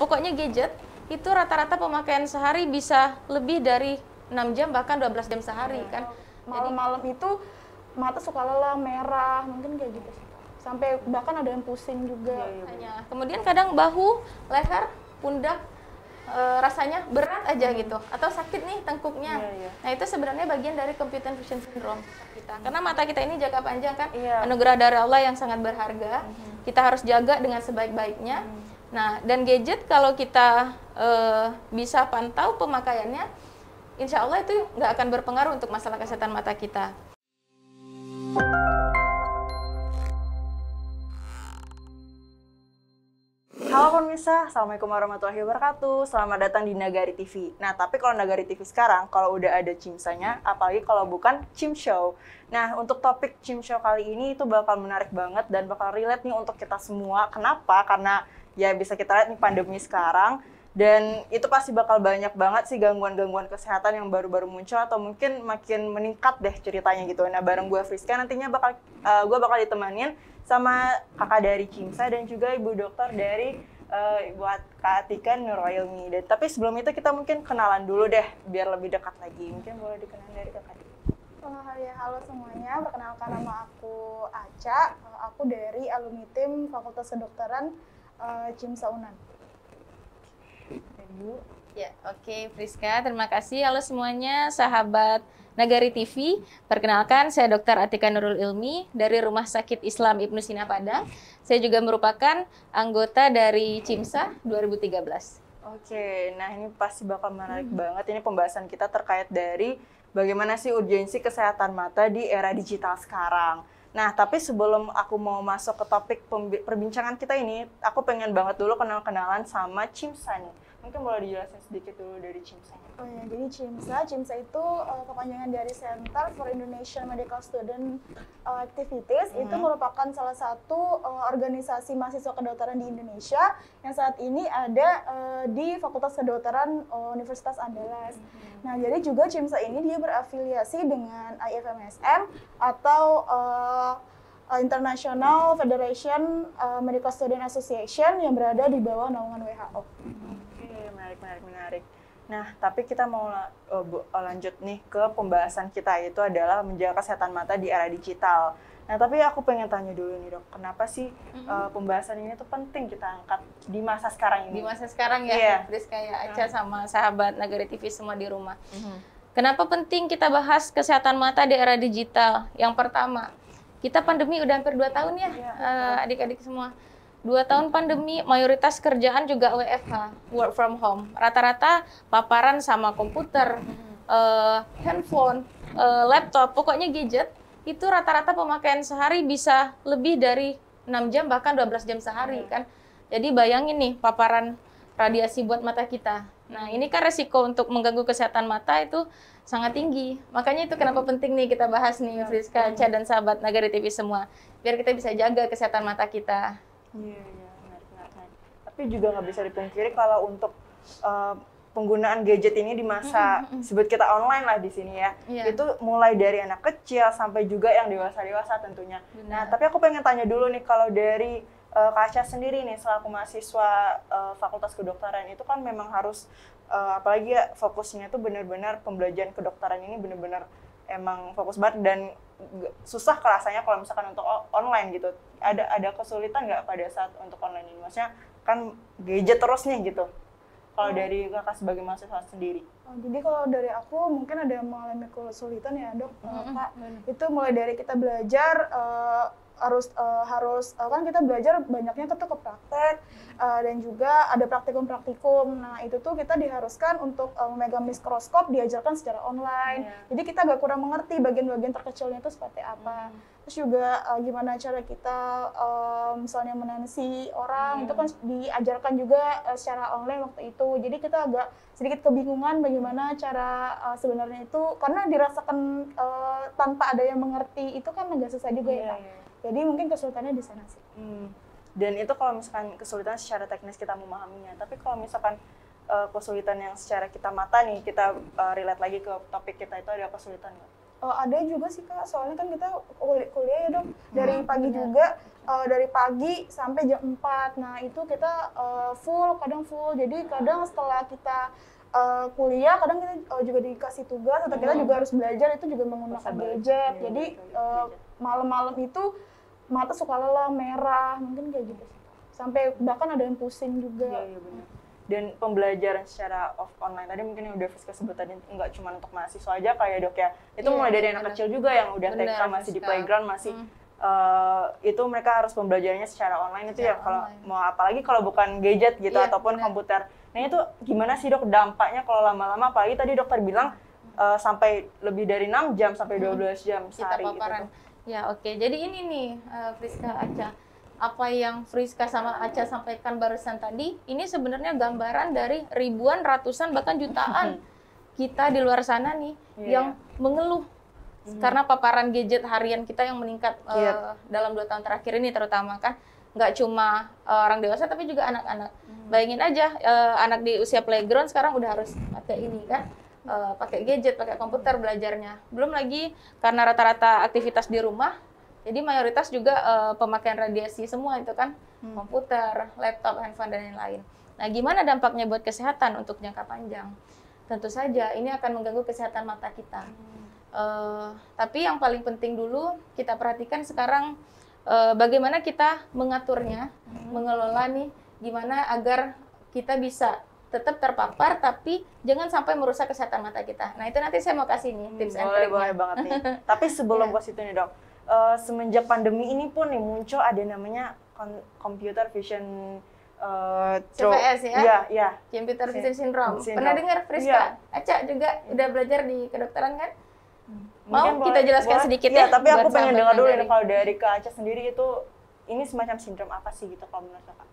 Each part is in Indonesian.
Pokoknya gadget itu rata-rata pemakaian sehari bisa lebih dari 6 jam bahkan 12 jam sehari ya, kan. Malam-malam itu mata suka lelah, merah, mungkin kayak gitu Sampai bahkan ada yang pusing juga. Ya, ya, Kemudian kadang bahu, leher, pundak e, rasanya berat aja hmm. gitu atau sakit nih tengkuknya. Yeah, yeah. Nah, itu sebenarnya bagian dari computer vision syndrome kita. Karena mata kita ini jaga panjang kan yeah. anugerah dari Allah yang sangat berharga. Mm -hmm. Kita harus jaga dengan sebaik-baiknya. Mm -hmm. Nah, dan gadget kalau kita e, bisa pantau pemakaiannya, insya Allah itu nggak akan berpengaruh untuk masalah kesehatan mata kita. Halo pemirsa, Assalamualaikum warahmatullahi wabarakatuh. Selamat datang di Nagari TV. Nah, tapi kalau Nagari TV sekarang, kalau udah ada cimsanya, apalagi kalau bukan cim show. Nah, untuk topik cim show kali ini itu bakal menarik banget dan bakal relate nih untuk kita semua. Kenapa? Karena ya bisa kita lihat nih pandemi sekarang dan itu pasti bakal banyak banget sih gangguan-gangguan kesehatan yang baru-baru muncul atau mungkin makin meningkat deh ceritanya gitu. Nah bareng gue Friska nantinya bakal uh, eh, gue bakal ditemanin sama kakak dari Kimsa dan juga ibu dokter dari uh, eh, buat Kak Atika Dan tapi sebelum itu kita mungkin kenalan dulu deh biar lebih dekat lagi. Mungkin boleh dikenal dari kakak Oh, ya, halo semuanya, perkenalkan nama aku Aca, aku dari alumni tim Fakultas Kedokteran uh, eh, gym saunan ya oke okay, Friska terima kasih halo semuanya sahabat Nagari TV, perkenalkan saya Dr. Atika Nurul Ilmi dari Rumah Sakit Islam Ibnu Sina Padang. Saya juga merupakan anggota dari CIMSA 2013. Oke, nah ini pasti bakal menarik hmm. banget. Ini pembahasan kita terkait dari bagaimana sih urgensi kesehatan mata di era digital sekarang. Nah, tapi sebelum aku mau masuk ke topik perbincangan kita ini, aku pengen banget dulu kenal-kenalan sama Cimsa nih. Mungkin boleh dijelasin sedikit dulu dari CIMSA. Oh ya, jadi CIMSA, CIMSA itu uh, kepanjangan dari Center for Indonesian Medical Student uh, Activities. Hmm. Itu mm-hmm. merupakan salah satu uh, organisasi mahasiswa kedokteran di Indonesia yang saat ini ada uh, di Fakultas Kedokteran Universitas Andalas. Hmm. Nah, jadi juga CIMSA ini dia berafiliasi dengan IFMSM atau uh, International Federation uh, Medical Student Association yang berada di bawah naungan WHO. Mm-hmm menarik menarik nah tapi kita mau uh, lanjut nih ke pembahasan kita itu adalah menjaga kesehatan mata di era digital nah tapi aku pengen tanya dulu nih dok kenapa sih mm-hmm. uh, pembahasan ini tuh penting kita angkat di masa sekarang ini di masa sekarang ya yeah. Terus kayak mm-hmm. Aca sama sahabat Nagari TV semua di rumah mm-hmm. Kenapa penting kita bahas kesehatan mata di era digital? Yang pertama, kita pandemi udah hampir 2 tahun ya, iya, adik-adik yeah. uh, adik -adik semua. Dua tahun pandemi, mayoritas kerjaan juga WFH, work from home. Rata-rata paparan sama komputer, uh, handphone, uh, laptop, pokoknya gadget, itu rata-rata pemakaian sehari bisa lebih dari 6 jam, bahkan 12 jam sehari, hmm. kan. Jadi bayangin nih, paparan radiasi buat mata kita. Nah, ini kan resiko untuk mengganggu kesehatan mata itu sangat tinggi. Makanya itu kenapa penting nih kita bahas nih hmm. Friska, Cah, dan sahabat Nagari TV semua. Biar kita bisa jaga kesehatan mata kita. Iya, iya, menarik, menarik, Tapi juga nggak bisa dipungkiri kalau untuk uh, penggunaan gadget ini di masa sebut kita online lah di sini ya. Yeah. Itu mulai dari anak kecil sampai juga yang dewasa-dewasa tentunya. Nah, benar. Nah, tapi aku pengen tanya dulu nih kalau dari uh, Kaca sendiri nih selaku mahasiswa uh, Fakultas Kedokteran itu kan memang harus uh, apalagi ya fokusnya itu benar-benar pembelajaran kedokteran ini benar-benar emang fokus banget dan susah rasanya kalau misalkan untuk online gitu ada ada kesulitan nggak pada saat untuk online ini maksudnya kan gadget terus nih gitu kalau hmm. dari kakak sebagai mahasiswa sendiri oh, jadi kalau dari aku mungkin ada yang mengalami kesulitan ya dok mm -hmm. kak itu mulai dari kita belajar uh, harus uh, harus uh, kan kita belajar banyaknya tetap ke praktek uh, dan juga ada praktikum-praktikum. Nah itu tuh kita diharuskan untuk uh, memegang mikroskop diajarkan secara online. Yeah. Jadi kita agak kurang mengerti bagian-bagian terkecilnya itu seperti apa. Mm. Terus juga uh, gimana cara kita um, misalnya menansi orang mm. itu kan diajarkan juga uh, secara online waktu itu. Jadi kita agak sedikit kebingungan bagaimana cara uh, sebenarnya itu karena dirasakan uh, tanpa ada yang mengerti itu kan agak susah juga yeah, ya. Yeah. Jadi mungkin kesulitannya di sana sih. Hmm. Dan itu kalau misalkan kesulitan secara teknis kita memahaminya, tapi kalau misalkan uh, kesulitan yang secara kita mata nih kita uh, relate lagi ke topik kita itu ada kesulitan nggak? uh, ada juga sih kak soalnya kan kita kuliah, kuliah ya dong hmm. dari hmm. pagi iya. juga uh, dari pagi sampai jam 4 nah itu kita uh, full kadang full jadi kadang setelah kita uh, kuliah kadang kita uh, juga dikasih tugas atau kita hmm. juga harus belajar itu juga menggunakan gadget iya, jadi uh, malam-malam itu mata suka lelah merah mungkin kayak gitu sampai bahkan ada yang pusing juga iya, iya, benar. dan pembelajaran secara off online tadi mungkin yang udah Fiska sebut tadi nggak cuma untuk mahasiswa aja kayak dok ya itu iya, mulai dari anak kecil juga yang udah TK masih di playground masih hmm. Uh, itu mereka harus pembelajarannya secara online itu ya, ya kalau mau apalagi kalau bukan gadget gitu yeah, ataupun bener. komputer nah itu gimana sih dok dampaknya kalau lama-lama apalagi tadi dokter bilang uh, sampai lebih dari 6 jam sampai 12 hmm. jam sehari kita gitu. paparan. gitu. Ya oke, okay. jadi ini nih eh, Friska Aca, apa yang Friska sama Aca sampaikan barusan tadi, ini sebenarnya gambaran dari ribuan, ratusan, bahkan jutaan kita di luar sana nih yeah. yang iya. mengeluh mm karena paparan gadget harian kita yang meningkat yeah. uh, iya. dalam dua tahun terakhir ini terutama kan nggak cuma uh, orang dewasa tapi juga anak-anak. mm Bayangin aja uh, anak di usia playground sekarang udah harus pakai ini kan uh, pakai gadget, pakai komputer belajarnya. Belum lagi karena rata-rata aktivitas di rumah, jadi mayoritas juga uh, pemakaian radiasi semua itu kan hmm. komputer, laptop, handphone dan lain-lain. Nah, gimana dampaknya buat kesehatan untuk jangka panjang? Tentu saja ini akan mengganggu kesehatan mata kita. Hmm. Uh, tapi yang paling penting dulu kita perhatikan sekarang uh, bagaimana kita mengaturnya, hmm. mengelola nih gimana agar kita bisa tetap terpapar tapi jangan sampai merusak kesehatan mata kita. Nah, itu nanti saya mau kasih nih tips hmm, boleh, boleh banget nih. tapi sebelum yeah. ke situ nih, Dok. Uh, semenjak pandemi ini pun nih muncul ada namanya computer vision uh, eh, CPS ya? Iya, iya. Computer Vision Syndrome. Syndrome. Pernah dengar Friska? Yeah. Aca juga udah belajar di kedokteran kan? Mau Mungkin kita jelaskan boleh, sedikit ya? ya tapi aku pengen dengar dulu dari. kalau dari ke Aca sendiri itu ini semacam sindrom apa sih gitu kalau menurut Kakak?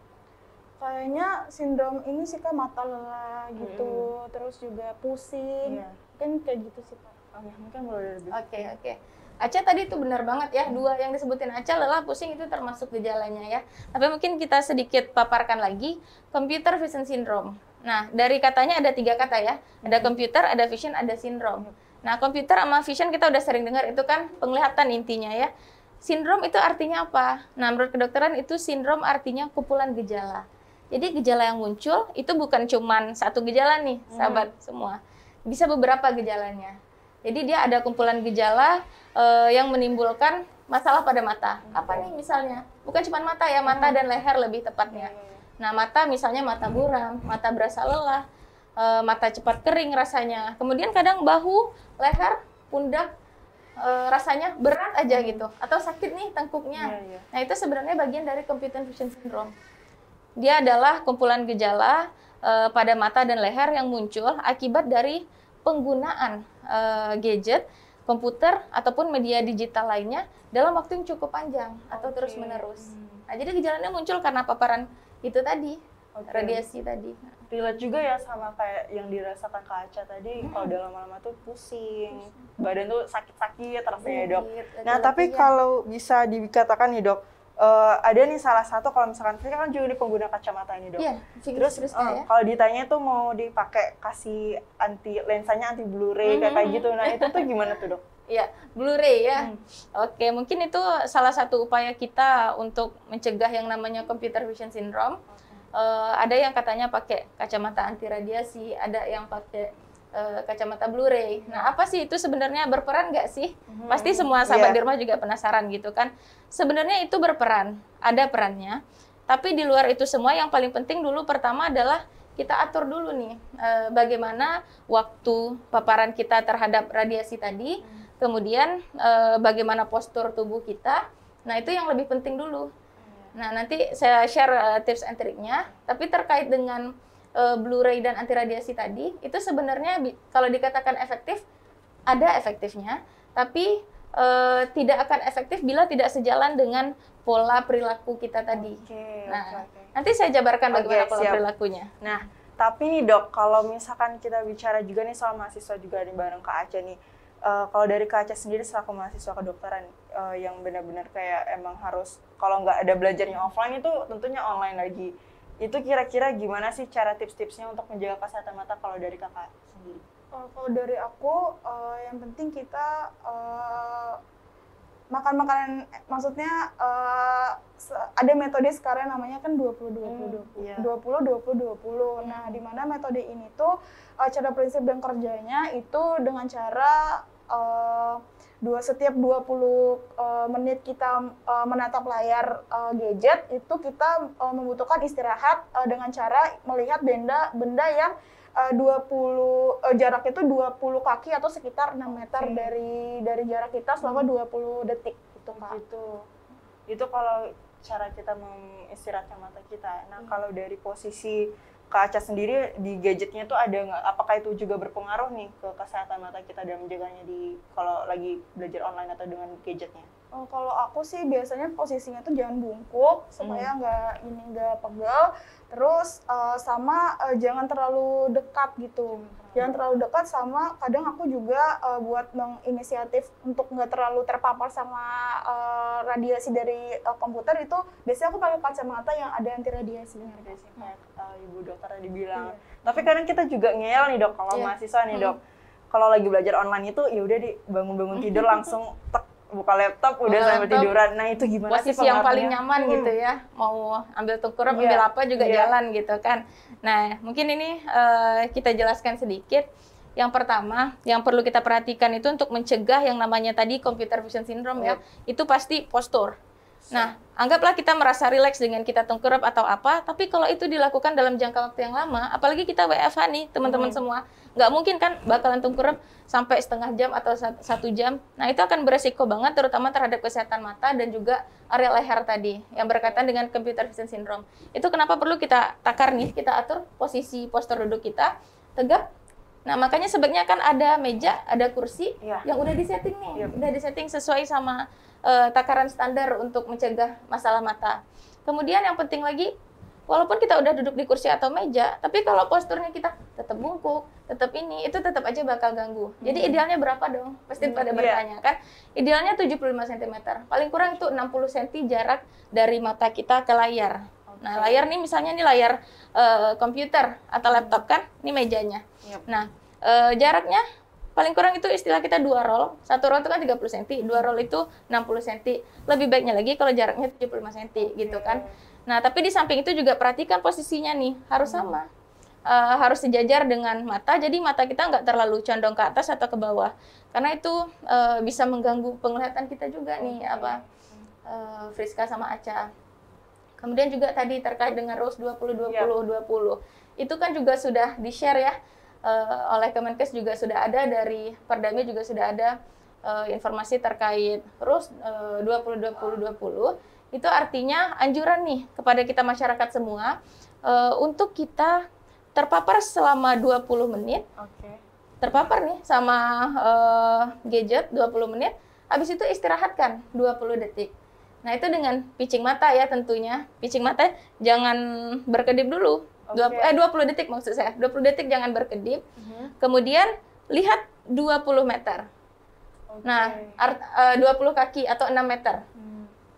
kayaknya sindrom ini sih kak mata lelah gitu hmm. terus juga pusing yeah. mungkin kayak gitu sih pak. oh ya mungkin boleh lebih oke okay, oke okay. Aca tadi itu benar banget ya, dua yang disebutin Aca lelah pusing itu termasuk gejalanya ya. Tapi mungkin kita sedikit paparkan lagi, computer vision syndrome. Nah, dari katanya ada tiga kata ya, ada computer, ada vision, ada syndrome. Nah, komputer sama vision kita udah sering dengar itu kan penglihatan intinya ya. Sindrom itu artinya apa? Nah, menurut kedokteran itu sindrom artinya kumpulan gejala. Jadi gejala yang muncul itu bukan cuman satu gejala nih, hmm. sahabat semua. Bisa beberapa gejalanya. Jadi dia ada kumpulan gejala uh, yang menimbulkan masalah pada mata. Hmm. Apa nih misalnya? Bukan cuma mata ya, mata hmm. dan leher lebih tepatnya. Hmm. Nah, mata misalnya mata buram, mata berasa lelah, uh, mata cepat kering rasanya. Kemudian kadang bahu, leher, pundak e, rasanya berat aja hmm. gitu atau sakit nih tengkuknya. Ya, ya. Nah, itu sebenarnya bagian dari competent vision syndrome. Dia adalah kumpulan gejala uh, pada mata dan leher yang muncul akibat dari penggunaan uh, gadget, komputer ataupun media digital lainnya dalam waktu yang cukup panjang atau terus menerus. Nah, jadi gejalanya muncul karena paparan itu tadi, okay. radiasi tadi. Relate juga ya sama kayak yang dirasakan Kak Aca tadi, hmm. kalau dalam lama-lama tuh pusing, badan tuh sakit-sakit terasa ya dok. Nah tapi iya. kalau bisa dikatakan nih dok, uh, ada nih salah satu kalau misalkan saya kan juga ini pengguna kacamata ini dong. Iya. terus terus uh, ya. kalau ditanya tuh mau dipakai kasih anti lensanya anti blu-ray mm -hmm. kayak mhm. gitu. Nah itu tuh gimana tuh dok? Iya, Blu-ray ya. Hmm. Oke, mungkin itu salah satu upaya kita untuk mencegah yang namanya computer vision syndrome. Uh, ada yang katanya pakai kacamata anti radiasi, ada yang pakai Eh, kacamata Blu-ray. Nah, apa sih itu sebenarnya berperan nggak sih? Hmm. Pasti semua sahabat yeah. di rumah juga penasaran gitu kan. Sebenarnya itu berperan, ada perannya. Tapi di luar itu semua yang paling penting dulu pertama adalah kita atur dulu nih eh, bagaimana waktu paparan kita terhadap radiasi tadi, hmm. kemudian eh, bagaimana postur tubuh kita. Nah, itu yang lebih penting dulu. Hmm. Nah, nanti saya share tips and triknya, tapi terkait dengan uh, Blu-ray dan anti radiasi tadi itu sebenarnya kalau dikatakan efektif ada efektifnya, tapi uh, tidak akan efektif bila tidak sejalan dengan pola perilaku kita tadi. Okay, nah, okay, nanti saya jabarkan bagaimana pola siap. perilakunya. Nah, tapi nih dok, kalau misalkan kita bicara juga nih soal mahasiswa juga nih bareng Kak Aceh nih, uh, kalau dari kaca sendiri selaku mahasiswa kedokteran uh, yang benar-benar kayak emang harus kalau nggak ada belajarnya offline itu tentunya online lagi itu kira-kira gimana sih cara tips-tipsnya untuk menjaga kesehatan mata kalau dari kakak sendiri? Uh, kalau dari aku, uh, yang penting kita uh, makan makanan, eh, maksudnya uh, ada metode sekarang namanya kan 20 20 hmm, 20. Yeah. 20 20 20. Hmm. Nah, di mana metode ini tuh uh, cara prinsip dan kerjanya itu dengan cara uh, dua setiap 20 uh, eh, menit kita uh, menatap layar uh, gadget itu kita uh, membutuhkan istirahat uh, dengan cara melihat benda benda yang uh, 20 uh, jarak itu 20 kaki atau sekitar 6 meter okay. dari dari jarak kita selama hmm. 20 detik gitu Pak. Gitu. Itu kalau cara kita mengistirahatkan mata kita. Nah, hmm. kalau dari posisi ke Aca sendiri di gadgetnya tuh ada nggak? Apakah itu juga berpengaruh nih ke kesehatan mata kita dalam menjaganya di kalau lagi belajar online atau dengan gadgetnya? Oh, kalau aku sih biasanya posisinya tuh jangan bungkuk hmm. supaya nggak hmm. ini nggak pegel Terus uh, sama uh, jangan terlalu dekat gitu. Jangan terlalu dekat sama kadang aku juga uh, buat menginisiatif untuk nggak terlalu terpapar sama uh, radiasi dari uh, komputer itu biasanya aku pakai kacamata yang ada anti radiasi. Hmm. gak sih kayak uh, ibu dokter tadi bilang. Iya. Tapi kadang kita juga ngeyel nih dok kalau iya. mahasiswa nih hmm. dok. Kalau lagi belajar online itu ya udah di bangun-bangun tidur langsung tek buka laptop udah laptop, tiduran. Nah itu gimana posisi sih Posisi yang paling nyaman hmm. gitu ya. Mau ambil tukur yeah. ambil apa juga yeah. jalan gitu kan. Nah mungkin ini uh, kita jelaskan sedikit. Yang pertama, yang perlu kita perhatikan itu untuk mencegah yang namanya tadi computer vision syndrome yeah. ya. Iya. Itu pasti postur. Nah, anggaplah kita merasa rileks dengan kita tengkurap atau apa, tapi kalau itu dilakukan dalam jangka waktu yang lama, apalagi kita WFH nih, teman-teman hmm. semua, nggak mungkin kan bakalan tengkurap sampai setengah jam atau satu jam. Nah itu akan beresiko banget terutama terhadap kesehatan mata dan juga area leher tadi yang berkaitan dengan computer vision syndrome. Itu kenapa perlu kita takar nih, kita atur posisi postur duduk kita tegap. Nah makanya sebaiknya kan ada meja, ada kursi ya. yang udah disetting nih, ya. udah disetting sesuai sama uh, takaran standar untuk mencegah masalah mata. Kemudian yang penting lagi walaupun kita udah duduk di kursi atau meja, tapi kalau posturnya kita tetap bungkuk, tetap ini, itu tetap aja bakal ganggu. Hmm. Jadi idealnya berapa dong? Pasti hmm, pada iya. bertanya kan. Idealnya 75 cm. Paling kurang itu 60 cm jarak dari mata kita ke layar. Okay. Nah, layar nih misalnya ini layar uh, komputer atau laptop kan, ini mejanya. Yep. Nah, uh, jaraknya paling kurang itu istilah kita dua roll. Satu roll itu kan 30 cm, dua roll itu 60 cm. Lebih baiknya lagi kalau jaraknya 75 cm okay. gitu kan. Iya. Nah, tapi di samping itu juga perhatikan posisinya nih, harus hmm. sama. Uh, harus sejajar dengan mata, jadi mata kita nggak terlalu condong ke atas atau ke bawah, karena itu uh, bisa mengganggu penglihatan kita juga nih, apa uh, Friska sama Aca. Kemudian juga tadi terkait dengan Rose 20 20 yeah. 20. Itu kan juga sudah di-share ya uh, oleh Kemenkes juga sudah ada dari Perdami juga sudah ada uh, informasi terkait Rose uh, 20 20 20 itu artinya anjuran nih kepada kita masyarakat semua uh, untuk kita terpapar selama 20 menit. Okay. Terpapar nih sama uh, gadget 20 menit, habis itu istirahatkan 20 detik. Nah, itu dengan picing mata ya tentunya. Picing mata jangan berkedip dulu. Okay. 20, eh 20 detik maksud saya. 20 detik jangan berkedip. Uh mhm. -huh. Kemudian lihat 20 meter. Okay. Nah, art, eh, uh, 20 kaki atau 6 meter. Hmm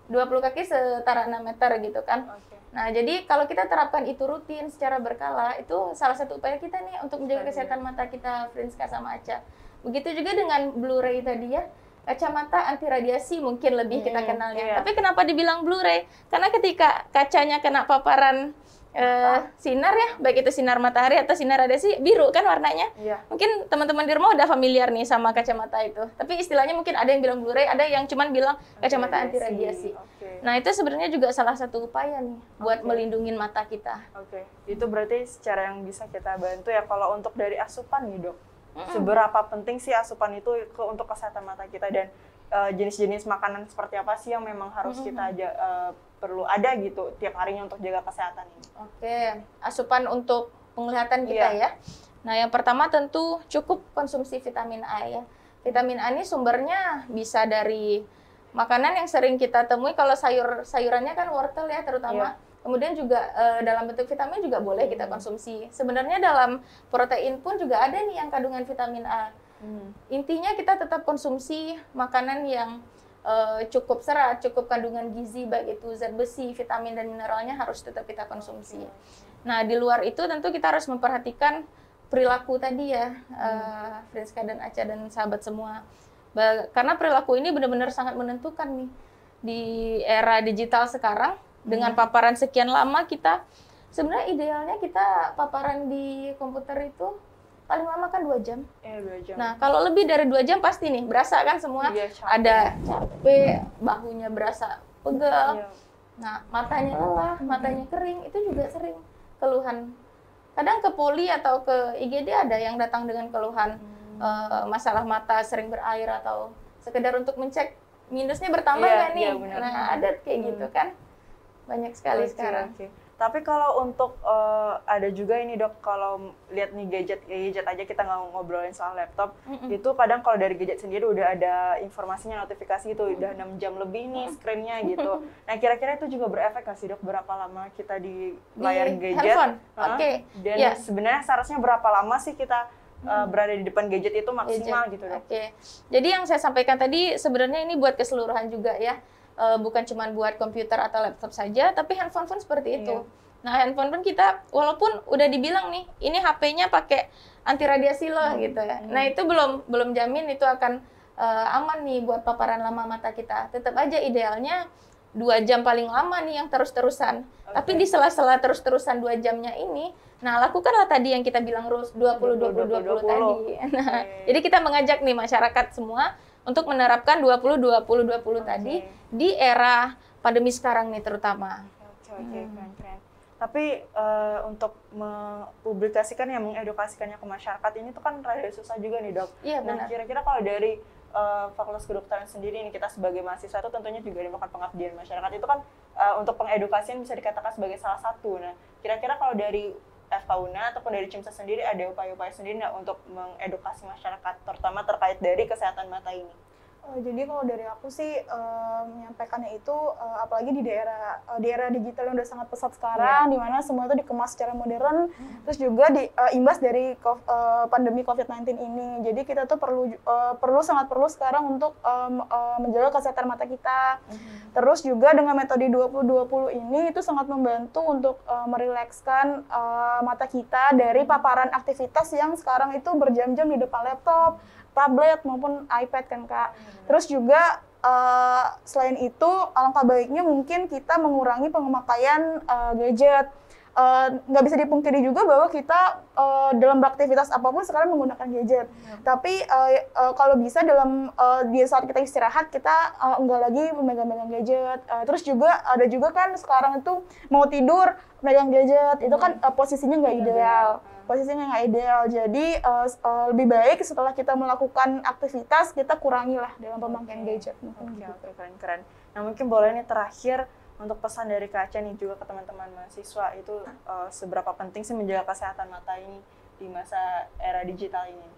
20 kaki setara 6 meter gitu kan. Okay. Nah, jadi kalau kita terapkan itu rutin secara berkala, itu salah satu upaya kita nih untuk menjaga kesehatan mata kita, Frinska sama Aca. Begitu juga dengan blu ray tadi ya, kacamata anti radiasi mungkin lebih hmm, kita kenal ya. Iya. Tapi kenapa dibilang blu ray? Karena ketika kacanya kena paparan uh, sinar ya, baik itu sinar matahari atau sinar radiasi biru kan warnanya. Iya. Mungkin teman-teman di rumah udah familiar nih sama kacamata itu. Tapi istilahnya mungkin ada yang bilang ray, ada yang cuman bilang kacamata anti radiasi. Okay. Nah itu sebenarnya juga salah satu upaya nih buat okay. melindungi mata kita. Oke, okay. itu berarti secara yang bisa kita bantu ya kalau untuk dari asupan nih dok. -hmm. Seberapa penting sih asupan itu ke, untuk kesehatan mata kita dan eh, jenis-jenis uh, makanan seperti apa sih yang memang harus -hmm. kita aja uh, perlu ada gitu tiap harinya untuk jaga kesehatan ini. Oke, asupan untuk penglihatan kita yeah. ya. Nah, yang pertama tentu cukup konsumsi vitamin A ya. Vitamin A ini sumbernya bisa dari makanan yang sering kita temui kalau sayur sayurannya kan wortel ya terutama. Yeah. Kemudian juga e, dalam bentuk vitamin juga boleh kita hmm. konsumsi. Sebenarnya dalam protein pun juga ada nih yang kandungan vitamin A. Hmm. Intinya kita tetap konsumsi makanan yang Eh, cukup serat, cukup kandungan gizi baik itu zat besi, vitamin dan mineralnya harus tetap kita konsumsi. Nah di luar itu tentu kita harus memperhatikan perilaku tadi ya, uh, Friska dan Aca dan sahabat semua. karena perilaku ini benar-benar sangat menentukan nih di era digital sekarang dengan hmm. paparan sekian lama kita sebenarnya idealnya kita paparan di komputer itu paling lama kan dua jam. Eh, dua jam. Nah, kalau lebih dari dua jam pasti nih berasa kan semua iya, capek. ada capek, bahunya berasa pegel. Iya. Nah, matanya lelah, matanya kering, itu juga sering keluhan. Kadang ke poli atau ke IGD ada yang datang dengan keluhan hmm. uh, masalah mata sering berair atau sekedar untuk mencek minusnya bertambah iya, nggak kan, nih. Yeah, iya, Nah, ada kayak gitu hmm. gitu kan. Banyak sekali okay, sekarang. Okay. Tapi kalau untuk uh, ada juga ini dok, kalau lihat nih gadget ya, gadget aja kita nggak ngobrolin soal laptop, mm -mm. itu kadang kalau dari gadget sendiri udah ada informasinya notifikasi itu udah enam jam lebih nih screennya gitu. Nah kira-kira itu juga berefek nggak sih dok? Berapa lama kita di layar di gadget? Huh? Oke. Okay. Dan yeah. sebenarnya seharusnya berapa lama sih kita eh, berada di depan gadget itu maksimal gadget. gitu dok? Oke. Okay. Jadi yang saya sampaikan tadi sebenarnya ini buat keseluruhan juga ya uh, bukan cuma buat komputer atau laptop saja, tapi handphone pun seperti itu. Iya. Nah, handphone pun kita walaupun udah dibilang nih, ini HP-nya pakai anti radiasi loh hmm. gitu ya. Hmm. Nah, itu belum belum jamin itu akan uh, aman nih buat paparan lama mata kita. Tetap aja idealnya dua jam paling lama nih yang terus-terusan. Okay. Tapi di sela-sela terus-terusan dua jamnya ini, nah lakukanlah tadi yang kita bilang rules 20 20 20, 20, 20 tadi. Nah, okay. jadi kita mengajak nih masyarakat semua untuk menerapkan 20-20-20 okay. tadi di era pandemi sekarang nih terutama. Oke, okay, okay, hmm. keren, keren. Tapi uh, untuk mempublikasikan yang mengedukasikannya ke masyarakat ini tuh kan rada susah juga nih dok. Iya nah, benar. Nah kira-kira kalau dari uh, Fakultas Kedokteran sendiri ini kita sebagai mahasiswa itu tentunya juga dimakan pengabdian masyarakat itu kan uh, untuk pengedukasian bisa dikatakan sebagai salah satu. Nah kira-kira kalau dari Eh, fauna ataupun dari CIMSA sendiri ada upaya-upaya sendiri nggak untuk mengedukasi masyarakat terutama terkait dari kesehatan mata ini? Eh, jadi kalau dari aku sih uh, menyampaikannya itu uh, apalagi di daerah uh, daerah digital yang udah sangat pesat sekarang, yeah. di mana semua itu dikemas secara modern, hmm. terus juga di, uh, imbas dari uh, pandemi COVID-19 ini. Jadi kita tuh perlu uh, perlu sangat perlu sekarang untuk um, uh, menjaga kesehatan mata kita. Hmm. Terus juga dengan metode 2020 ini itu sangat membantu untuk uh, merilekskan uh, mata kita dari mm-hmm. paparan aktivitas yang sekarang itu berjam-jam di depan laptop tablet maupun iPad kan kak. Hmm. Terus juga uh, selain itu alangkah baiknya mungkin kita mengurangi pemakaian uh, gadget. Eh, nggak uh, bisa dipungkiri juga bahwa kita uh, dalam beraktivitas apapun sekarang menggunakan gadget. Ya. Tapi uh, uh, kalau bisa dalam uh, di saat kita istirahat kita uh, enggak lagi memegang-megang gadget. Uh, terus juga ada juga kan sekarang itu mau tidur megang gadget itu kan uh, posisinya nggak iya, ideal. ya posisinya nggak ideal. Jadi uh, uh, lebih baik setelah kita melakukan aktivitas kita kurangi lah dalam pemakaian gadget. Oke, okay, gitu. okay, keren keren. Nah mungkin boleh nih terakhir untuk pesan dari kaca nih juga ke teman-teman mahasiswa itu uh, seberapa penting sih menjaga kesehatan mata ini di masa era digital ini?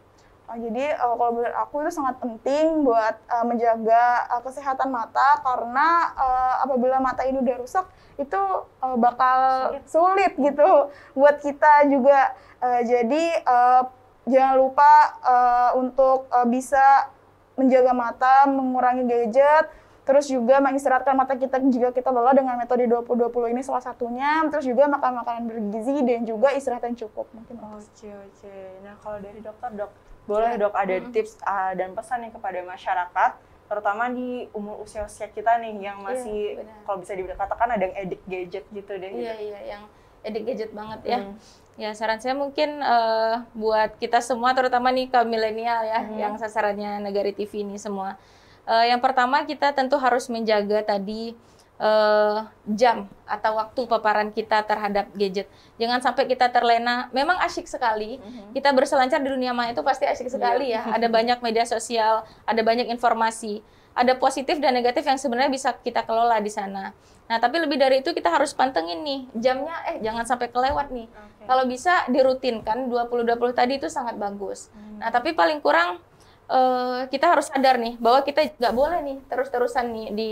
Oh, jadi uh, kalau menurut aku itu sangat penting buat uh, menjaga uh, kesehatan mata karena uh, apabila mata ini udah rusak itu uh, bakal sulit. sulit gitu buat kita juga. Uh, jadi uh, jangan lupa uh, untuk uh, bisa menjaga mata, mengurangi gadget, terus juga mengistirahatkan mata kita jika kita lelah dengan metode 20-20 ini salah satunya, terus juga makan makanan bergizi dan juga istirahat yang cukup mungkin. Oke, okay, oke. Nah, kalau dari dokter, dok, boleh iya. dok, ada hmm. tips uh, dan pesan nih kepada masyarakat, terutama di umur usia-usia kita nih yang iya, masih yeah, kalau bisa dikatakan ada yang edik gadget gitu deh. Iya gitu. iya, yang edik gadget banget ya. Hmm. Ya saran saya mungkin uh, buat kita semua, terutama nih kaum milenial ya, hmm. yang sasarannya negari TV ini semua. Uh, yang pertama kita tentu harus menjaga tadi uh, jam atau waktu paparan kita terhadap gadget. Jangan sampai kita terlena. Memang asyik sekali. Mm-hmm. Kita berselancar di dunia maya itu pasti asyik sekali yeah. ya. Iya. Ada banyak media sosial, ada banyak informasi. Ada positif dan negatif yang sebenarnya bisa kita kelola di sana. Nah, tapi lebih dari itu kita harus pantengin nih jamnya eh jangan sampai kelewat nih. Okay. Kalau bisa dirutinkan 20-20 tadi itu sangat bagus. Mm. Nah, tapi paling kurang uh, kita harus sadar nih bahwa kita nggak boleh nih terus-terusan nih di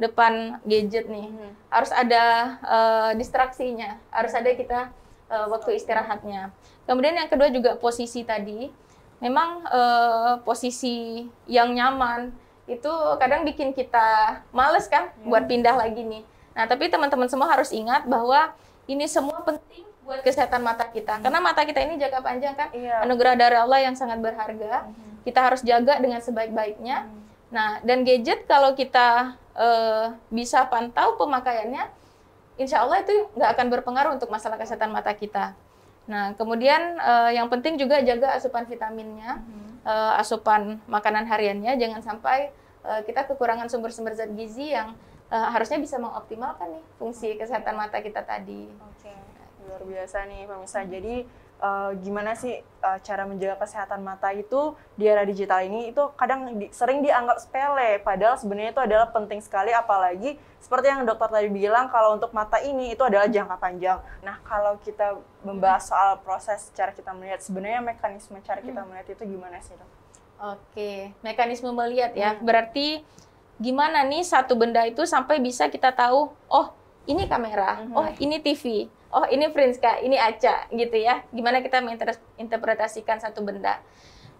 depan gadget nih. Hmm. Harus ada uh, distraksinya, harus ada kita uh, waktu istirahatnya. Kemudian yang kedua juga posisi tadi. Memang uh, posisi yang nyaman itu kadang bikin kita males kan hmm. buat pindah lagi nih. Nah, tapi teman-teman semua harus ingat bahwa ini semua penting buat kesehatan mata kita. Hmm. Karena mata kita ini jaga panjang kan iya. anugerah dari Allah yang sangat berharga. Hmm. Kita harus jaga dengan sebaik-baiknya. Hmm. Nah, dan gadget kalau kita uh, bisa pantau pemakaiannya, insya Allah itu nggak akan berpengaruh untuk masalah kesehatan mata kita. Nah, kemudian uh, yang penting juga jaga asupan vitaminnya, hmm. uh, asupan makanan hariannya, jangan sampai uh, kita kekurangan sumber-sumber zat gizi yang uh, harusnya bisa mengoptimalkan nih fungsi kesehatan mata kita tadi. Okay luar biasa nih pemirsa. Hmm. Jadi uh, gimana sih uh, cara menjaga kesehatan mata itu di era digital ini itu kadang di, sering dianggap sepele padahal sebenarnya itu adalah penting sekali apalagi seperti yang dokter tadi bilang kalau untuk mata ini itu adalah jangka panjang. Nah, kalau kita membahas soal proses cara kita melihat sebenarnya mekanisme cara kita hmm. melihat itu gimana sih, Dok? Oke, mekanisme melihat ya. Hmm. Berarti gimana nih satu benda itu sampai bisa kita tahu oh ini kamera, hmm. oh ini TV oh ini Frinska, ini Aca gitu ya. Gimana kita menginterpretasikan satu benda.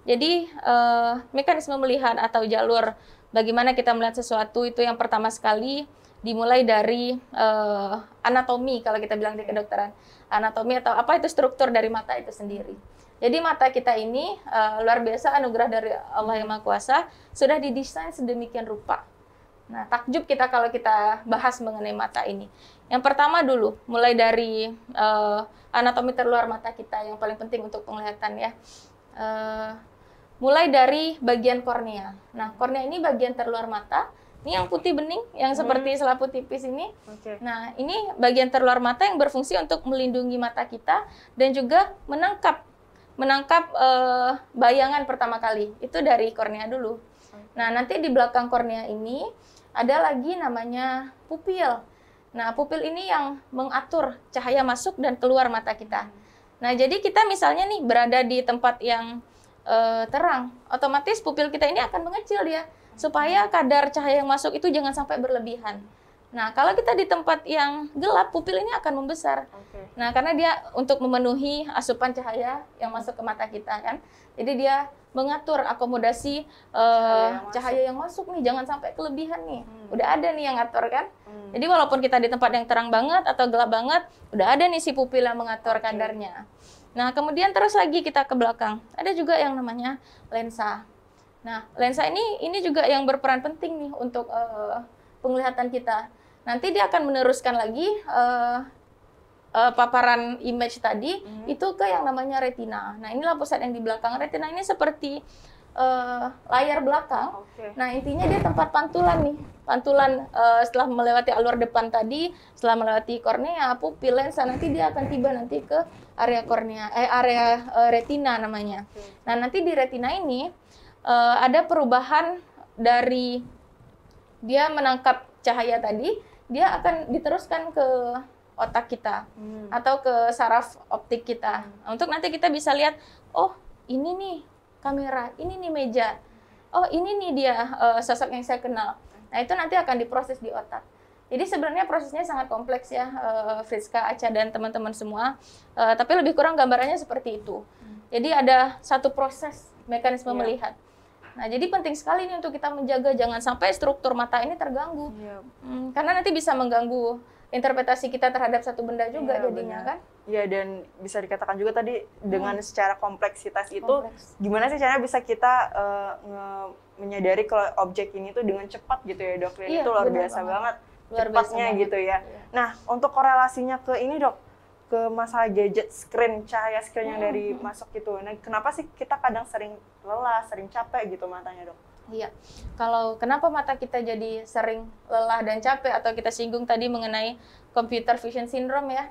Jadi uh, mekanisme melihat atau jalur bagaimana kita melihat sesuatu itu yang pertama sekali dimulai dari uh, anatomi kalau kita bilang di kedokteran. Anatomi atau apa itu struktur dari mata itu sendiri. Jadi mata kita ini uh, luar biasa anugerah dari Allah yang Maha Kuasa sudah didesain sedemikian rupa Nah, takjub kita kalau kita bahas mengenai mata ini. Yang pertama dulu, mulai dari uh, anatomi terluar mata kita yang paling penting untuk penglihatan ya. Uh, mulai dari bagian kornea. Nah, kornea ini bagian terluar mata. Ini yang putih bening, yang hmm. seperti selaput tipis ini. Okay. Nah, ini bagian terluar mata yang berfungsi untuk melindungi mata kita dan juga menangkap menangkap uh, bayangan pertama kali. Itu dari kornea dulu. Nah, nanti di belakang kornea ini ada lagi namanya pupil. Nah, pupil ini yang mengatur cahaya masuk dan keluar mata kita. Nah, jadi kita misalnya nih berada di tempat yang e, terang, otomatis pupil kita ini akan mengecil ya, supaya kadar cahaya yang masuk itu jangan sampai berlebihan. Nah, kalau kita di tempat yang gelap, pupil ini akan membesar. Okay. Nah, karena dia untuk memenuhi asupan cahaya yang masuk ke mata kita kan. Jadi dia mengatur akomodasi uh, cahaya, yang, cahaya masuk. yang masuk nih, jangan sampai kelebihan nih. Hmm. Udah ada nih yang ngatur kan. Hmm. Jadi walaupun kita di tempat yang terang banget atau gelap banget, udah ada nih si pupil yang mengatur okay. kadarnya. Nah, kemudian terus lagi kita ke belakang. Ada juga yang namanya lensa. Nah, lensa ini ini juga yang berperan penting nih untuk uh, penglihatan kita nanti dia akan meneruskan lagi uh, uh, paparan image tadi hmm. itu ke yang namanya retina. Nah, inilah pusat yang di belakang retina ini seperti uh, layar belakang. Okay. Nah, intinya dia tempat pantulan nih. Pantulan uh, setelah melewati alur depan tadi, setelah melewati kornea, pupil, lensa, nanti dia akan tiba nanti ke area kornea eh area uh, retina namanya. Okay. Nah, nanti di retina ini uh, ada perubahan dari dia menangkap cahaya tadi dia akan diteruskan ke otak kita hmm. atau ke saraf optik kita hmm. untuk nanti kita bisa lihat oh ini nih kamera ini nih meja oh ini nih dia uh, sosok yang saya kenal nah itu nanti akan diproses di otak jadi sebenarnya prosesnya sangat kompleks ya uh, Friska Aca dan teman-teman semua uh, tapi lebih kurang gambarannya seperti itu hmm. jadi ada satu proses mekanisme yeah. melihat Nah, jadi penting sekali nih untuk kita menjaga jangan sampai struktur mata ini terganggu. Iya. Hmm, karena nanti bisa mengganggu interpretasi kita terhadap satu benda juga ya, jadinya benar. kan? Iya dan bisa dikatakan juga tadi dengan hmm. secara kompleksitas itu gimana sih caranya bisa kita uh, nge menyadari kalau objek ini tuh dengan cepat gitu ya dok? itu iya, luar biasa banget, banget. Luar cepatnya gitu ya. Iya. Nah untuk korelasinya ke ini dok, ke masalah gadget screen cahaya screen yang dari hmm. masuk gitu. Nah, kenapa sih kita kadang sering lelah, sering capek gitu matanya, Dok? Iya. Kalau kenapa mata kita jadi sering lelah dan capek atau kita singgung tadi mengenai computer vision syndrome ya.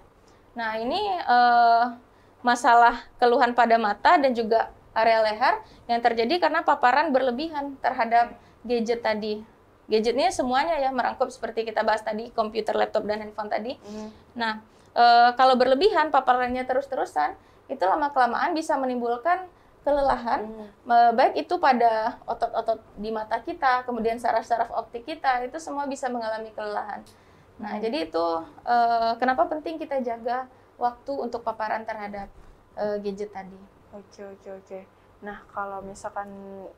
Nah, ini uh, masalah keluhan pada mata dan juga area leher yang terjadi karena paparan berlebihan terhadap gadget tadi gadgetnya semuanya ya merangkup seperti kita bahas tadi komputer, laptop dan handphone tadi. Mm. Nah, Eh, kalau berlebihan paparannya terus-terusan itu lama kelamaan bisa menimbulkan kelelahan hmm. Eh, baik itu pada otot-otot di mata kita kemudian saraf-saraf optik kita itu semua bisa mengalami kelelahan nah hmm. jadi itu e, kenapa penting kita jaga waktu untuk paparan terhadap e, gadget tadi oke oke oke nah kalau misalkan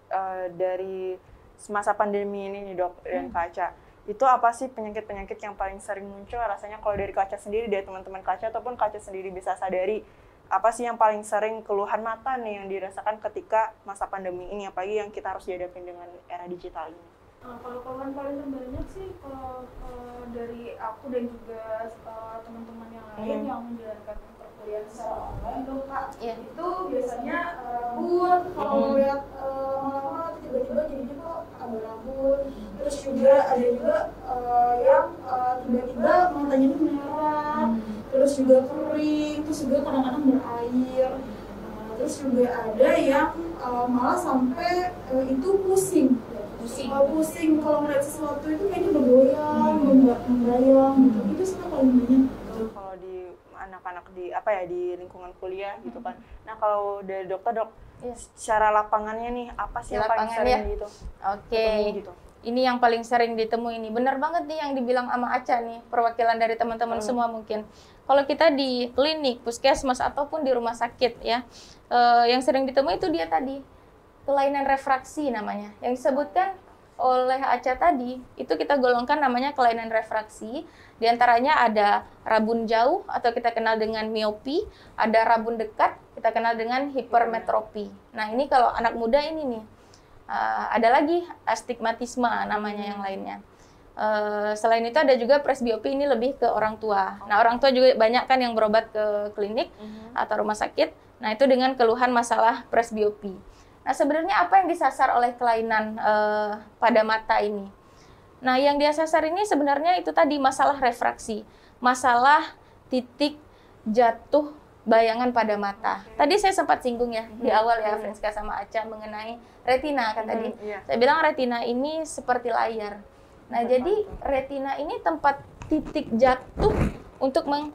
e, dari semasa pandemi ini nih dok dan hmm. kaca itu apa sih penyakit-penyakit yang paling sering muncul rasanya kalau dari kaca sendiri dari teman-teman kaca ataupun kaca sendiri bisa sadari apa sih yang paling sering keluhan mata nih yang dirasakan ketika masa pandemi ini apalagi yang kita harus dihadapin dengan era digital ini Eh, kalau keluhan paling terbanyak sih kalau uh, eh, eh, dari aku dan juga uh, teman-teman yang lain hmm. yang menjalankan perkuliahan iya. secara online tuh kak yeah. itu biasanya gitu, rambut uh, kalau hmm. melihat lama-lama uh, tiba-tiba jadinya kok ada hmm. terus juga ada juga uh, yang uh, tiba-tiba matanya itu merah hmm. terus juga kering terus juga kadang-kadang berair uh, terus juga ada yang uh, malah sampai uh, itu pusing pusing oh, pusing kalau melihat sesuatu itu kayaknya bergoyang hmm. membayang hmm. gitu itu semua paling banyak gitu. kalau di anak-anak di apa ya di lingkungan kuliah gitu kan hmm. nah kalau dari dokter dok yes. Iya. secara lapangannya nih apa sih yang paling sering ya? gitu oke okay. gitu ini yang paling sering ditemui ini benar banget nih yang dibilang sama Aca nih perwakilan dari teman-teman hmm. semua mungkin kalau kita di klinik puskesmas ataupun di rumah sakit ya eh, yang sering ditemui itu dia tadi kelainan refraksi namanya. Yang disebutkan oleh Aca tadi, itu kita golongkan namanya kelainan refraksi. Di antaranya ada rabun jauh atau kita kenal dengan miopi, ada rabun dekat, kita kenal dengan hipermetropi. Nah, ini kalau anak muda ini nih. Uh, ada lagi astigmatisme namanya yang lainnya. Uh, selain itu ada juga presbiopi ini lebih ke orang tua. Nah orang tua juga banyak kan yang berobat ke klinik uh mhm. -huh. atau rumah sakit. Nah itu dengan keluhan masalah presbiopi. Nah, sebenarnya apa yang disasar oleh kelainan uh, pada mata ini? Nah, yang dia sasar ini sebenarnya itu tadi masalah refraksi, masalah titik jatuh bayangan pada mata. Okay. Tadi saya sempat singgung ya hmm. di awal ya hmm. Franska sama Aca mengenai retina kan hmm. tadi. Iya. Yeah. Saya bilang retina ini seperti layar. Nah, tempat jadi retina ini tempat titik jatuh untuk meng,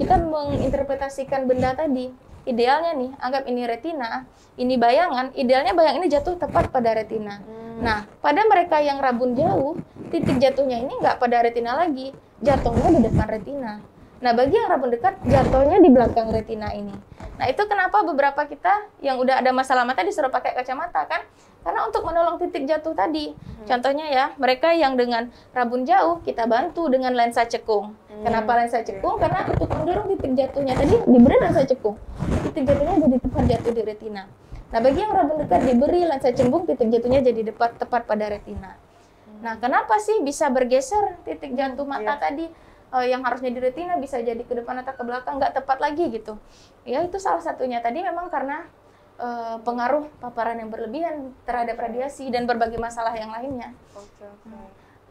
kita menginterpretasikan benda tadi idealnya nih anggap ini retina ini bayangan idealnya bayang ini jatuh tepat pada retina hmm. nah pada mereka yang rabun jauh titik jatuhnya ini nggak pada retina lagi jatuhnya di depan retina nah bagi yang rabun dekat jatuhnya di belakang retina ini nah itu kenapa beberapa kita yang udah ada masalah mata disuruh pakai kacamata kan karena untuk menolong titik jatuh tadi, hmm. contohnya ya, mereka yang dengan rabun jauh kita bantu dengan lensa cekung. Hmm. Kenapa lensa iya. cekung? Karena untuk mendorong titik jatuhnya tadi diberi lensa cekung. Titik jatuhnya jadi tepat jatuh di retina. Nah, bagi yang rabun dekat diberi lensa cembung, titik jatuhnya jadi tepat tepat pada retina. Hmm. Nah, kenapa sih bisa bergeser titik jatuh mata yeah. tadi? uh, yang harusnya di retina bisa jadi ke depan atau ke belakang nggak tepat lagi gitu ya itu salah satunya tadi memang karena uh, pengaruh paparan yang berlebihan terhadap radiasi dan berbagai masalah yang lainnya. Okay, hmm.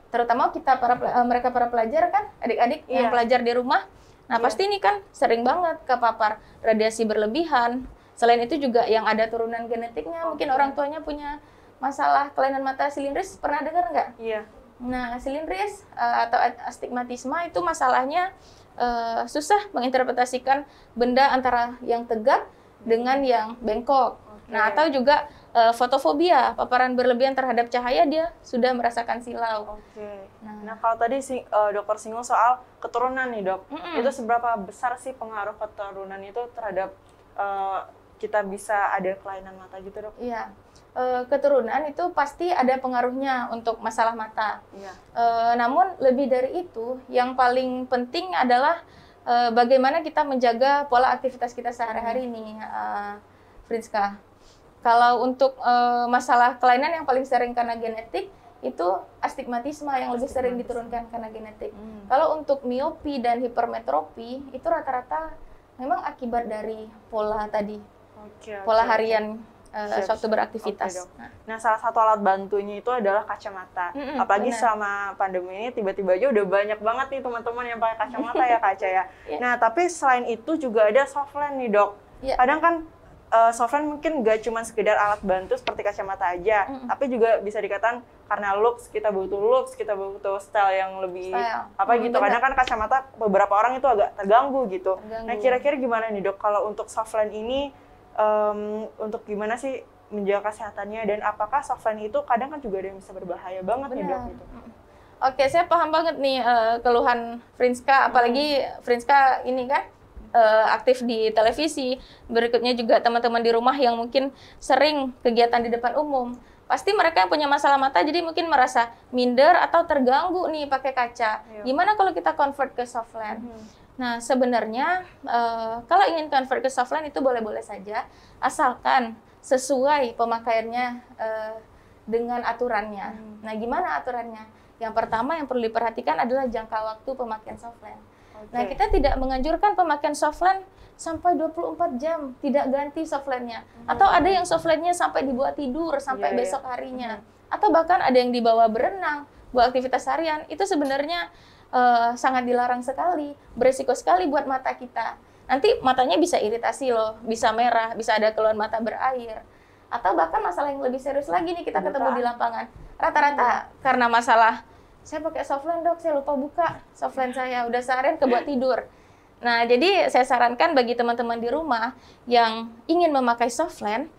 Terutama kita para uh, mereka para pelajar kan, adik-adik yeah. yang pelajar di rumah. Nah, yeah. pasti ini kan sering banget kepapar radiasi berlebihan. Selain itu juga yang ada turunan genetiknya, okay. mungkin orang tuanya punya masalah kelainan mata silindris, pernah dengar nggak? Iya. Yeah. Nah, silindris uh, atau astigmatisme itu masalahnya uh, susah menginterpretasikan benda antara yang tegak dengan yang bengkok. Okay. Nah, atau juga e, fotofobia, paparan berlebihan terhadap cahaya dia sudah merasakan silau. Oke. Okay. Nah. nah, kalau tadi sing, e, eh, dokter singgung soal keturunan nih, Dok. Mm -mm. Itu seberapa besar sih pengaruh keturunan itu terhadap e, kita bisa ada kelainan mata gitu, Dok? Iya. E, keturunan itu pasti ada pengaruhnya untuk masalah mata. Iya. E, namun lebih dari itu, yang paling penting adalah Eh, bagaimana kita menjaga pola aktivitas kita sehari-hari hmm. eh, ini, uh, Kalau untuk uh, masalah kelainan yang paling sering karena genetik itu astigmatisme yang lebih sering diturunkan karena genetik. Hmm. Kalau untuk miopi dan hipermetropi itu rata-rata memang akibat dari pola tadi, okay, pola harian. Okay uh, suatu beraktivitas. Okay, nah. nah, salah satu alat bantunya itu adalah kacamata. Mm -hmm, Apalagi bener. selama pandemi ini tiba-tiba aja udah banyak banget nih teman-teman yang pakai kacamata ya kaca ya. Yeah. Nah, tapi selain itu juga ada soft lens nih, Dok. Yeah. Kadang kan uh, lens mungkin gak cuma sekedar alat bantu seperti kacamata aja, mm -hmm. tapi juga bisa dikatakan karena looks kita butuh looks, kita butuh style yang lebih style. apa mm, gitu. Bener. Kadang kan kacamata beberapa orang itu agak terganggu gitu. Nah, terganggu. Nah, kira-kira gimana nih, Dok, kalau untuk soft lens ini um, untuk gimana sih menjaga kesehatannya dan apakah soft lens itu kadang kan juga ada yang bisa berbahaya banget Benar. ya dok gitu. Oke, saya paham banget nih uh, keluhan Frinska, apalagi hmm. Frinska ini kan uh, aktif di televisi. Berikutnya juga teman-teman di rumah yang mungkin sering kegiatan di depan umum. Pasti mereka yang punya masalah mata jadi mungkin merasa minder atau terganggu nih pakai kaca. Iya. Gimana kalau kita convert ke soft lens? Hmm. Nah, sebenarnya uh, kalau ingin convert ke softline itu boleh-boleh saja, asalkan sesuai pemakaiannya uh, dengan aturannya. Hmm. Nah, gimana aturannya? Yang pertama yang perlu diperhatikan adalah jangka waktu pemakaian softline. Okay. Nah, kita tidak menganjurkan pemakaian softline sampai 24 jam, tidak ganti softline-nya. Hmm. Atau ada yang softline-nya sampai dibuat tidur sampai yeah, iya. besok harinya. Hmm. Atau bahkan ada yang dibawa berenang, buat aktivitas harian. Itu sebenarnya uh, sangat dilarang sekali, beresiko sekali buat mata kita. Nanti matanya bisa iritasi loh, bisa merah, bisa ada keluhan mata berair. Atau bahkan masalah yang lebih serius lagi nih kita ketemu di lapangan. Rata-rata iya. karena masalah saya pakai softlens dok, saya lupa buka softlens saya, udah seharian kebuat tidur. Nah, jadi saya sarankan bagi teman-teman di rumah yang ingin memakai softlens,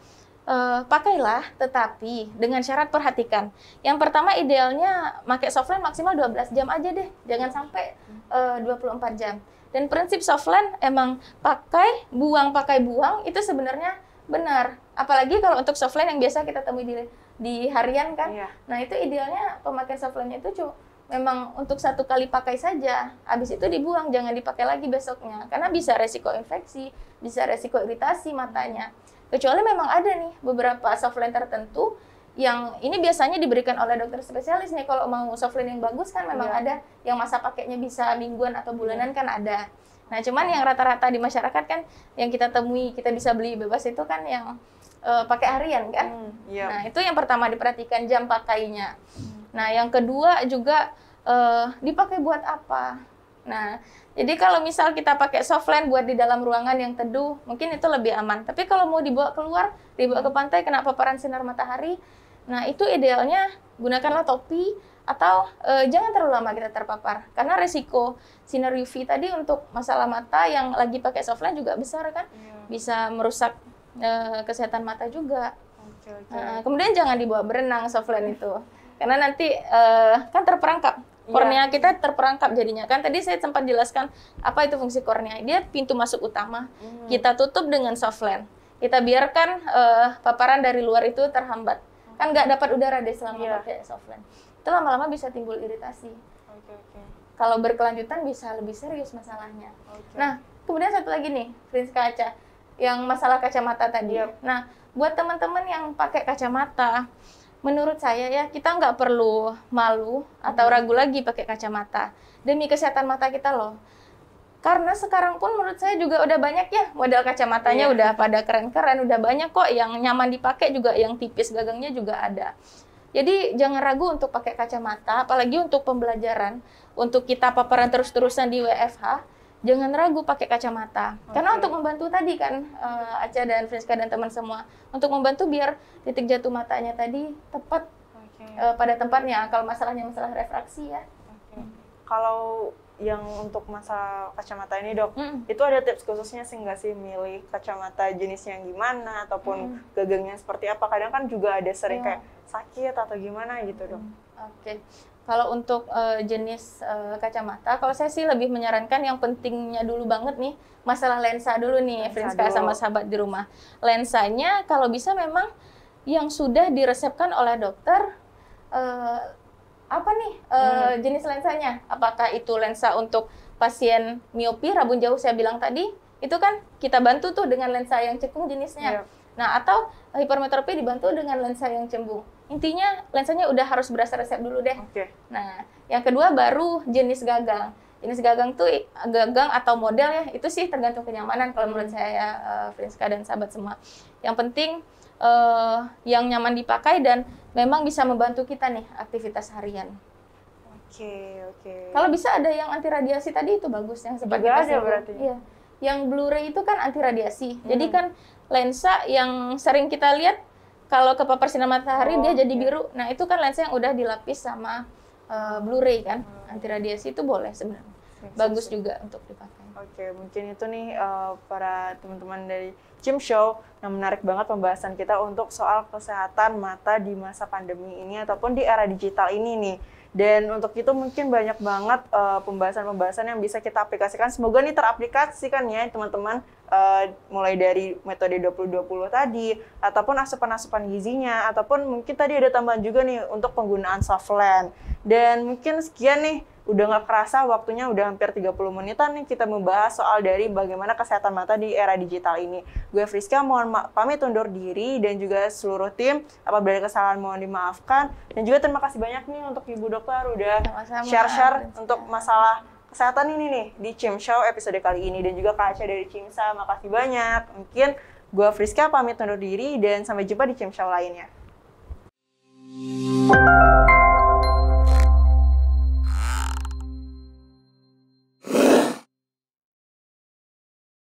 uh, pakailah, tetapi dengan syarat perhatikan. Yang pertama idealnya pakai softline maksimal 12 jam aja deh, jangan sampai eh, uh, 24 jam. Dan prinsip softline emang pakai buang pakai buang itu sebenarnya benar. Apalagi kalau untuk softline yang biasa kita temui di di harian kan. Iya. Nah, itu idealnya pemakaian softline itu cuma memang untuk satu kali pakai saja, habis itu dibuang, jangan dipakai lagi besoknya. Karena bisa resiko infeksi, bisa resiko iritasi matanya. Kecuali memang ada nih beberapa softline tertentu yang ini biasanya diberikan oleh dokter spesialis nih kalau mau softline yang bagus kan memang ya. ada yang masa pakainya bisa mingguan atau bulanan ya. kan ada. Nah, cuman yang rata-rata di masyarakat kan yang kita temui kita bisa beli bebas itu kan yang uh, pakai harian kan. hmm, iya. Nah, itu yang pertama diperhatikan jam pakainya. hmm. Nah, yang kedua juga uh, dipakai buat apa? Nah, jadi kalau misal kita pakai soft buat di dalam ruangan yang teduh, mungkin itu lebih aman. Tapi kalau mau dibawa keluar, dibawa ke pantai kena paparan sinar matahari, nah itu idealnya gunakanlah topi atau e, jangan terlalu lama kita terpapar karena resiko sinar UV tadi untuk masalah mata yang lagi pakai soft juga besar kan, iya. bisa merusak e, kesehatan mata juga. Nah, kemudian jangan dibawa berenang soft itu karena nanti e, kan terperangkap Iya. Kornea yeah. kita terperangkap jadinya kan. Tadi saya sempat jelaskan apa itu fungsi kornea. Dia pintu masuk utama. Mm. Kita tutup dengan soft lens. Kita biarkan uh, paparan dari luar itu terhambat. Kan nggak dapat udara deh selama yeah. pakai soft lens. Itu lama-lama bisa timbul iritasi. Okay, okay. Kalau berkelanjutan bisa lebih serius masalahnya. Okay. Nah, kemudian satu lagi nih, lens kaca yang masalah kacamata tadi. Yep. Iya. Nah, buat teman-teman yang pakai kacamata, menurut saya ya kita nggak perlu malu atau hmm. ragu lagi pakai kacamata demi kesehatan mata kita loh karena sekarang pun menurut saya juga udah banyak ya model kacamatanya yeah. udah pada keren-keren udah banyak kok yang nyaman dipakai juga yang tipis gagangnya juga ada jadi jangan ragu untuk pakai kacamata apalagi untuk pembelajaran untuk kita paparan terus-terusan di WFH jangan ragu pakai kacamata. Okay. Karena untuk membantu tadi kan uh, Aca dan Friska dan teman semua untuk membantu biar titik jatuh matanya tadi tepat okay. uh, eh, pada tempatnya. Kalau masalahnya masalah refraksi ya. Okay. Hmm. Kalau yang untuk masa kacamata ini dok, hmm. itu ada tips khususnya sih nggak sih milih kacamata jenisnya yang gimana ataupun hmm. gagangnya seperti apa? Kadang kan juga ada sering hmm. kayak sakit atau gimana gitu dok. Oke, okay. Kalau untuk uh, jenis uh, kacamata, kalau saya sih lebih menyarankan yang pentingnya dulu banget nih masalah lensa dulu nih, Kaya sama sahabat di rumah. Lensanya kalau bisa memang yang sudah diresepkan oleh dokter uh, apa nih uh, hmm. jenis lensanya? Apakah itu lensa untuk pasien miopi rabun jauh saya bilang tadi? Itu kan kita bantu tuh dengan lensa yang cekung jenisnya. Yep. Iya. Nah, atau hipermetropi dibantu dengan lensa yang cembung intinya lensanya udah harus berasa resep dulu deh. Okay. Nah, yang kedua baru jenis gagang. Jenis gagang tuh gagang atau model ya itu sih tergantung kenyamanan kalau menurut saya uh, Friska dan sahabat semua. Yang penting uh, yang nyaman dipakai dan memang bisa membantu kita nih aktivitas harian. Oke, okay, oke. Okay. Kalau bisa ada yang anti radiasi tadi itu bagus yang seperti ada berarti. Iya. Yang Blu-ray itu kan anti radiasi. Hmm. Jadi kan lensa yang sering kita lihat kalau ke sinar matahari oh, dia jadi okay. biru. Nah, itu kan lensa yang udah dilapis sama uh, Blu-ray kan. Hmm. Anti radiasi itu boleh sebenarnya. Bagus juga untuk dipakai. Oke, okay, mungkin itu nih uh, para teman-teman dari Jim Show yang menarik banget pembahasan kita untuk soal kesehatan mata di masa pandemi ini ataupun di era digital ini nih. Dan untuk itu mungkin banyak banget pembahasan pembahasan-pembahasan yang bisa kita aplikasikan. Semoga ini teraplikasikan ya teman-teman uh, mulai dari metode 2020 tadi ataupun asupan-asupan gizinya ataupun mungkin tadi ada tambahan juga nih untuk penggunaan softland. Dan mungkin sekian nih udah nggak kerasa waktunya udah hampir 30 menitan nih kita membahas soal dari bagaimana kesehatan mata di era digital ini. Gue Friska mohon pamit undur diri dan juga seluruh tim apabila ada kesalahan mohon dimaafkan dan juga terima kasih banyak nih untuk Ibu Dokter udah share-share untuk masalah kesehatan ini nih di Show episode kali ini dan juga Kak Aca dari Cimsa makasih banyak. Mungkin gue Friska pamit undur diri dan sampai jumpa di Show lainnya. Thank